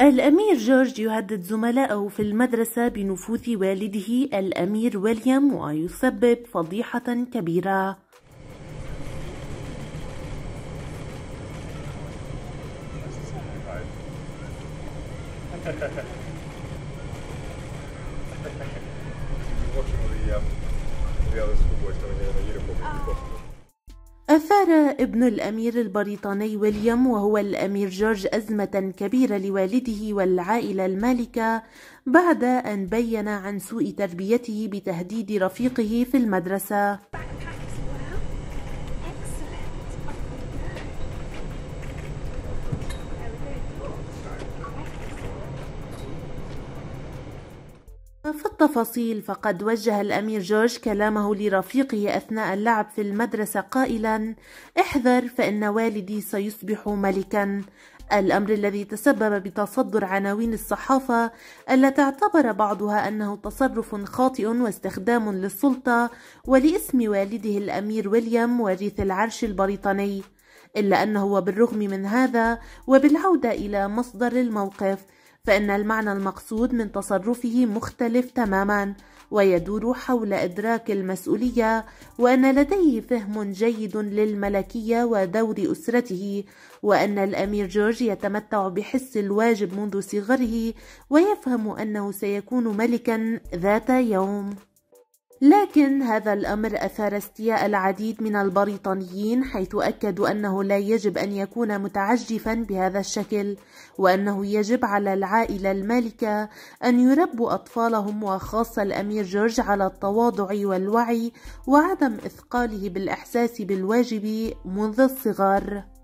الأمير جورج يهدد زملائه في المدرسة بنفوذ والده الأمير ويليام ويسبب فضيحة كبيرة um, coming أثار ابن الأمير البريطاني ويليام وهو الأمير جورج أزمة كبيرة لوالده والعائلة المالكة بعد أن بين عن سوء تربيته بتهديد رفيقه في المدرسة في التفاصيل فقد وجه الأمير جورج كلامه لرفيقه أثناء اللعب في المدرسة قائلا احذر فإن والدي سيصبح ملكا الأمر الذي تسبب بتصدر عناوين الصحافة التي اعتبر بعضها أنه تصرف خاطئ واستخدام للسلطة ولاسم والده الأمير ويليام وريث العرش البريطاني إلا أنه بالرغم من هذا وبالعودة إلى مصدر الموقف فإن المعنى المقصود من تصرفه مختلف تماما ويدور حول إدراك المسؤولية وأن لديه فهم جيد للملكية ودور أسرته وأن الأمير جورج يتمتع بحس الواجب منذ صغره ويفهم أنه سيكون ملكا ذات يوم لكن هذا الأمر أثار استياء العديد من البريطانيين حيث أكدوا أنه لا يجب أن يكون متعجفا بهذا الشكل وأنه يجب على العائلة المالكة أن يربوا أطفالهم وخاصة الأمير جورج على التواضع والوعي وعدم إثقاله بالإحساس بالواجب منذ الصغر